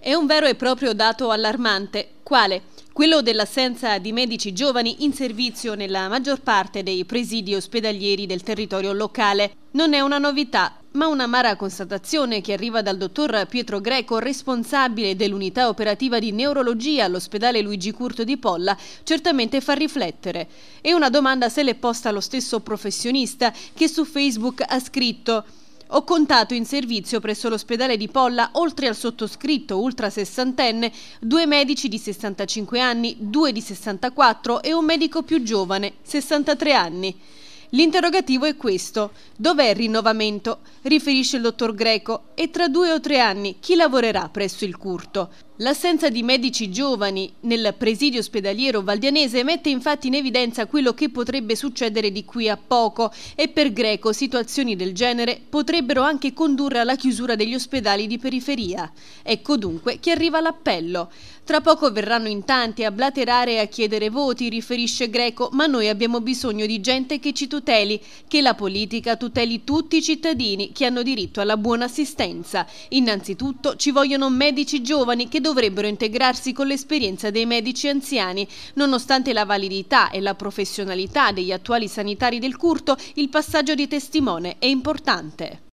È un vero e proprio dato allarmante, quale quello dell'assenza di medici giovani in servizio nella maggior parte dei presidi ospedalieri del territorio locale. Non è una novità, ma un'amara constatazione che arriva dal dottor Pietro Greco, responsabile dell'unità operativa di neurologia all'ospedale Luigi Curto di Polla, certamente fa riflettere. E una domanda se l'è posta lo stesso professionista che su Facebook ha scritto ho contato in servizio presso l'ospedale di Polla, oltre al sottoscritto ultra sessantenne, due medici di 65 anni, due di 64 e un medico più giovane, 63 anni. L'interrogativo è questo. Dov'è il rinnovamento? Riferisce il dottor Greco. E tra due o tre anni chi lavorerà presso il curto? L'assenza di medici giovani nel presidio ospedaliero valdianese mette infatti in evidenza quello che potrebbe succedere di qui a poco e per Greco situazioni del genere potrebbero anche condurre alla chiusura degli ospedali di periferia. Ecco dunque che arriva l'appello. Tra poco verranno in tanti a blaterare e a chiedere voti, riferisce Greco, ma noi abbiamo bisogno di gente che ci tutela tuteli, che la politica tuteli tutti i cittadini che hanno diritto alla buona assistenza. Innanzitutto ci vogliono medici giovani che dovrebbero integrarsi con l'esperienza dei medici anziani. Nonostante la validità e la professionalità degli attuali sanitari del curto, il passaggio di testimone è importante.